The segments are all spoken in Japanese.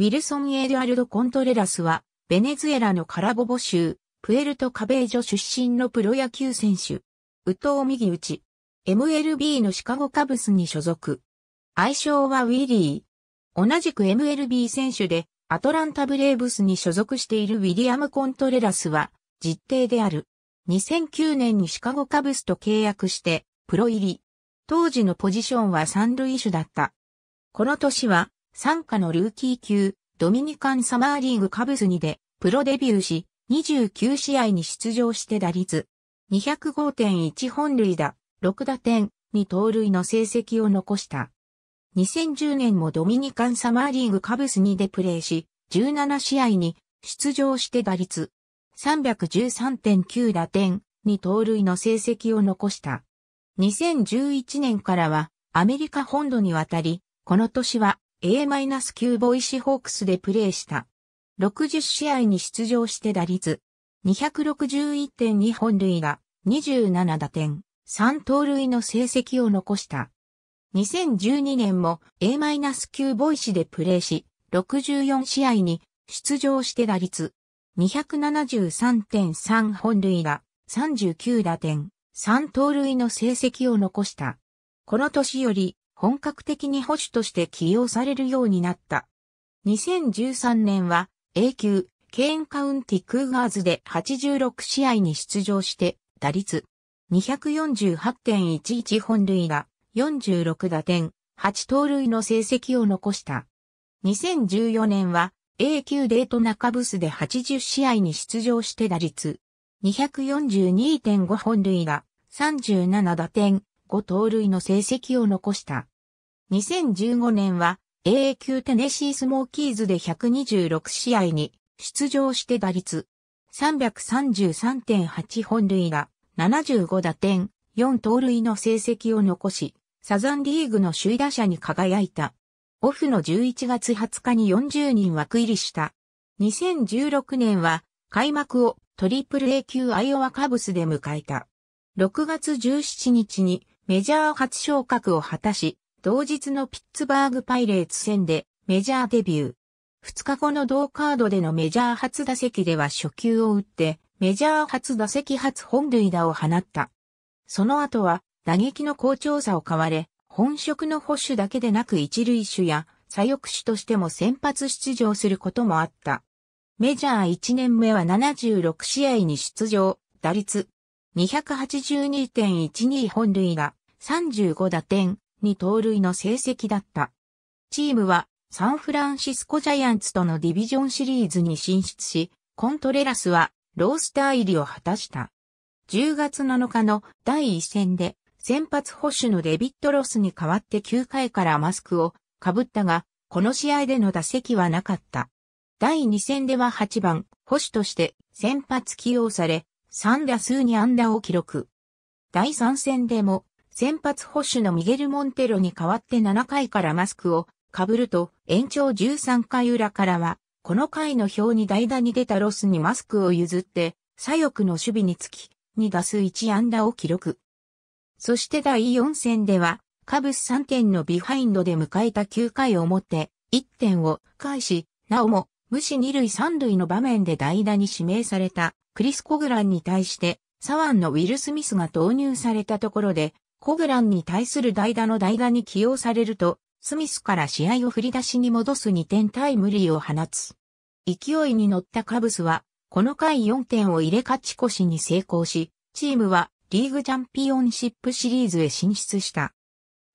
ウィルソン・エドアルド・コントレラスは、ベネズエラのカラボボ州、プエルト・カベージョ出身のプロ野球選手。ウトを右打ち。MLB のシカゴカブスに所属。愛称はウィリー。同じく MLB 選手で、アトランタブレーブスに所属しているウィリアム・コントレラスは、実定である。2009年にシカゴカブスと契約して、プロ入り。当時のポジションは三塁手だった。この年は、参加のルーキー級、ドミニカンサマーリーグカブスにで、プロデビューし、29試合に出場して打率、205.1本塁打、6打点、2盗塁の成績を残した。2010年もドミニカンサマーリーグカブスにでプレーし、17試合に出場して打率、313.9打点、2盗塁の成績を残した。2011年からはアメリカ本土に渡り、この年は A-9 ボイシホークスでプレーした。60試合に出場して打率261.2本塁打、27打点、3盗塁の成績を残した。2012年も A-9 ボイシでプレーし、64試合に出場して打率273.3本塁打、39打点、3盗塁の成績を残した。この年より本格的に保守として起用されるようになった。2013年は A 級ケーンカウンティクーガーズで86試合に出場して打率248.11本塁打46打点8盗塁の成績を残した。2014年は A 級デート中ブスで80試合に出場して打率242.5本塁打37打点5盗塁の成績を残した。2015年は AA 級テネシースモーキーズで126試合に出場して打率333.8本塁打、75打点、4盗塁の成績を残し、サザンリーグの首位打者に輝いた。オフの11月20日に40人枠入りした。2016年は開幕をトリプル A 級アイオワカブスで迎えた。6月17日にメジャー初昇格を果たし、同日のピッツバーグパイレーツ戦でメジャーデビュー。2日後の同カードでのメジャー初打席では初球を打って、メジャー初打席初本塁打を放った。その後は打撃の好調さを買われ、本職の保守だけでなく一塁手や左翼手としても先発出場することもあった。メジャー1年目は76試合に出場、打率282.12本塁打、35打点、に盗塁の成績だった。チームはサンフランシスコジャイアンツとのディビジョンシリーズに進出し、コントレラスはロースター入りを果たした。10月7日の第1戦で先発保守のデビット・ロスに代わって9回からマスクをかぶったが、この試合での打席はなかった。第2戦では8番、保守として先発起用され、3打数に安打を記録。第3戦でも先発保守のミゲル・モンテロに代わって7回からマスクを被ると延長13回裏からは、この回の表に代打に出たロスにマスクを譲って、左翼の守備につき、2打数1安打を記録。そして第4戦では、カブス3点のビハインドで迎えた9回表、1点を返し、なおも、無視2塁3塁の場面で代打に指名されたクリス・コグランに対して、左腕のウィル・スミスが投入されたところで、コグランに対する代打の代打に起用されると、スミスから試合を振り出しに戻す2点タイムリーを放つ。勢いに乗ったカブスは、この回4点を入れ勝ち越しに成功し、チームはリーグチャンピオンシップシリーズへ進出した。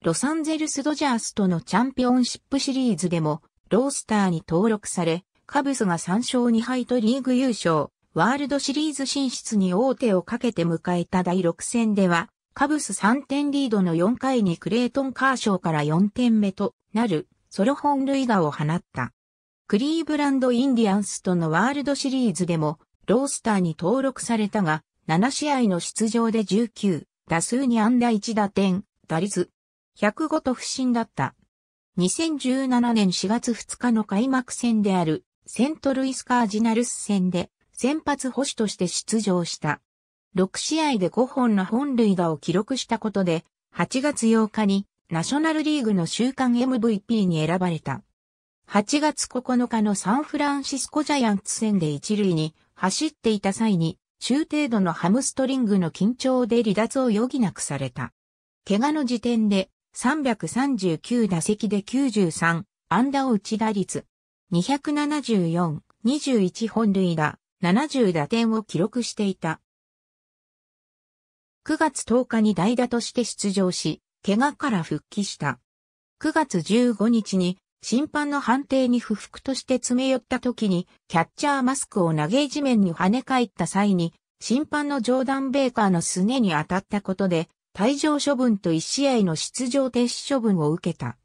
ロサンゼルスドジャースとのチャンピオンシップシリーズでも、ロースターに登録され、カブスが3勝2敗とリーグ優勝、ワールドシリーズ進出に王手をかけて迎えた第6戦では、カブス3点リードの4回にクレイトン・カーショーから4点目となるソロ本塁打を放った。クリーブランド・インディアンスとのワールドシリーズでもロースターに登録されたが、7試合の出場で19、打数に安打1打点、打率、105と不振だった。2017年4月2日の開幕戦であるセントルイスカージナルス戦で先発捕手として出場した。6試合で5本の本塁打を記録したことで、8月8日にナショナルリーグの週間 MVP に選ばれた。8月9日のサンフランシスコジャイアンツ戦で一塁に走っていた際に中程度のハムストリングの緊張で離脱を余儀なくされた。怪我の時点で339打席で93安打を打ち打率274、21本塁打、70打点を記録していた。9月10日に代打として出場し、怪我から復帰した。9月15日に審判の判定に不服として詰め寄った時に、キャッチャーマスクを投げ地面に跳ね返った際に、審判のジョーダン・ベイカーのすねに当たったことで、退場処分と1試合の出場停止処分を受けた。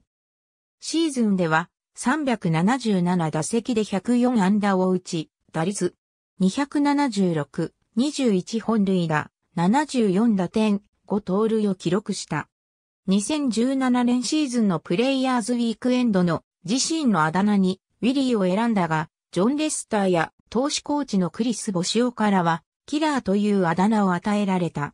シーズンでは、377打席で104安打を打ち、打率276、21本塁打、74打点、5盗塁を記録した。2017年シーズンのプレイヤーズウィークエンドの自身のあだ名にウィリーを選んだが、ジョン・レスターや投資コーチのクリス・ボシオからは、キラーというあだ名を与えられた。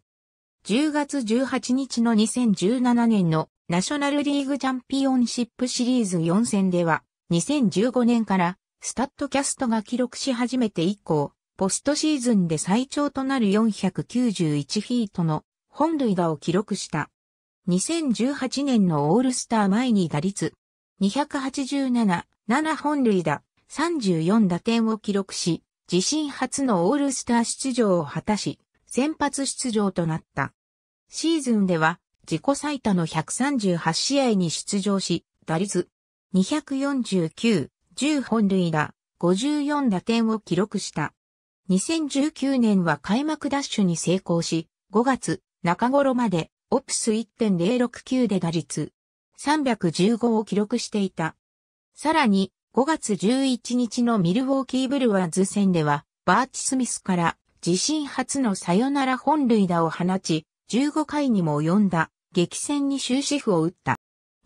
10月18日の2017年のナショナルリーグチャンピオンシップシリーズ4戦では、2015年からスタッドキャストが記録し始めて以降、ポストシーズンで最長となる491フィートの本塁打を記録した。2018年のオールスター前に打率287、7本塁打、34打点を記録し、自身初のオールスター出場を果たし、先発出場となった。シーズンでは自己最多の138試合に出場し、打率249、10本塁打、54打点を記録した。2019年は開幕ダッシュに成功し、5月中頃までオプス1.069で打率315を記録していた。さらに5月11日のミルウォーキーブルワーズ戦ではバーチスミスから自身初のサヨナラ本塁打を放ち、15回にも及んだ激戦に終止符を打った。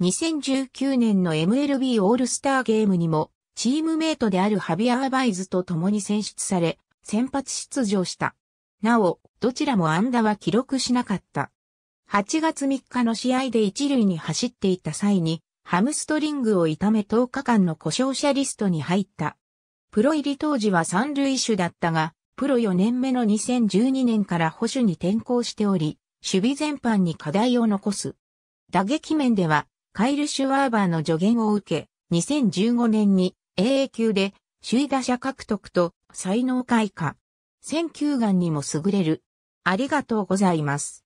2019年の MLB オールスターゲームにもチームメイトであるハビアーバイズと共に選出され、先発出場した。なお、どちらも安打は記録しなかった。8月3日の試合で一塁に走っていた際に、ハムストリングを痛め10日間の故障者リストに入った。プロ入り当時は三塁手だったが、プロ4年目の2012年から保守に転向しており、守備全般に課題を残す。打撃面では、カイル・シュワーバーの助言を受け、2015年に AA 級で首位打者獲得と才能開花。選球眼にも優れる。ありがとうございます。